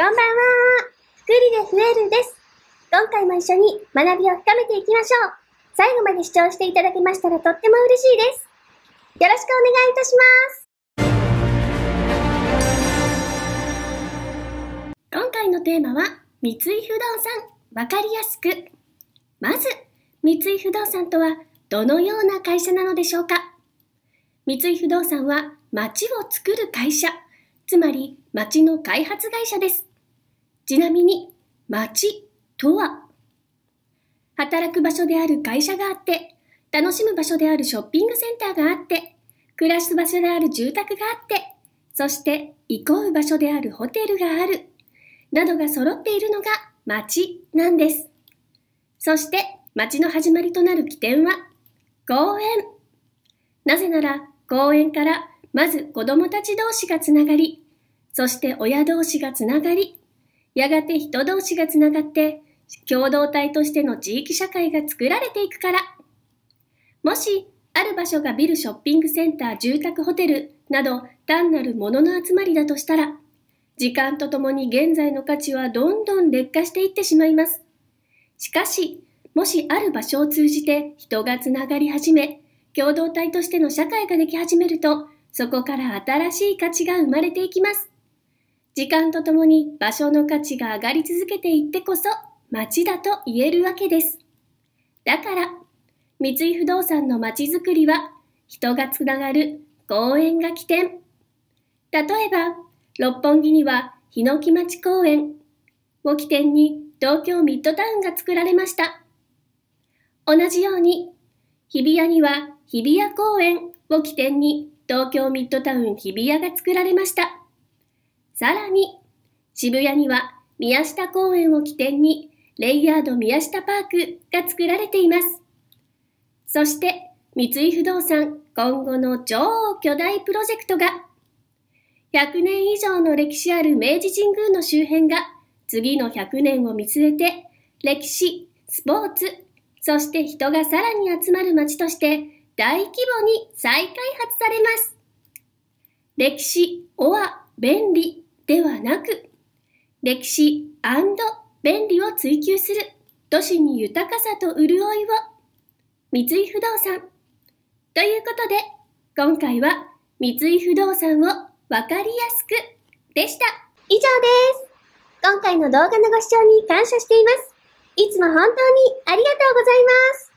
こんばんは。グリでです。今回も一緒に学びを深めていきましょう。最後まで視聴していただけましたらとっても嬉しいです。よろしくお願いいたします。今回のテーマは、三井不動産、わかりやすく。まず、三井不動産とはどのような会社なのでしょうか三井不動産は街を作る会社、つまり町の開発会社です。ちなみに、町とは、働く場所である会社があって、楽しむ場所であるショッピングセンターがあって、暮らす場所である住宅があって、そして憩う場所であるホテルがある、などが揃っているのが街なんです。そして町の始まりとなる起点は公園。なぜなら公園からまず子供たち同士がつながり、そして親同士がつながり、やがて人同士がつながって共同体としての地域社会が作られていくからもしある場所がビルショッピングセンター住宅ホテルなど単なるものの集まりだとしたら時間とともに現在の価値はどんどん劣化していってしまいますしかしもしある場所を通じて人がつながり始め共同体としての社会ができ始めるとそこから新しい価値が生まれていきます時間とともに場所の価値が上がり続けていってこそ町だと言えるわけです。だから、三井不動産の街づくりは人がつながる公園が起点。例えば、六本木には日の木町公園を起点に東京ミッドタウンが作られました。同じように、日比谷には日比谷公園を起点に東京ミッドタウン日比谷が作られました。さらに、渋谷には宮下公園を起点に、レイヤード宮下パークが作られています。そして、三井不動産今後の超巨大プロジェクトが、100年以上の歴史ある明治神宮の周辺が、次の100年を見据えて、歴史、スポーツ、そして人がさらに集まる街として大規模に再開発されます。歴史、オア、便利ではなく、歴史便利を追求する都市に豊かさと潤いを三井不動産。ということで、今回は三井不動産をわかりやすくでした。以上です。今回の動画のご視聴に感謝しています。いつも本当にありがとうございます。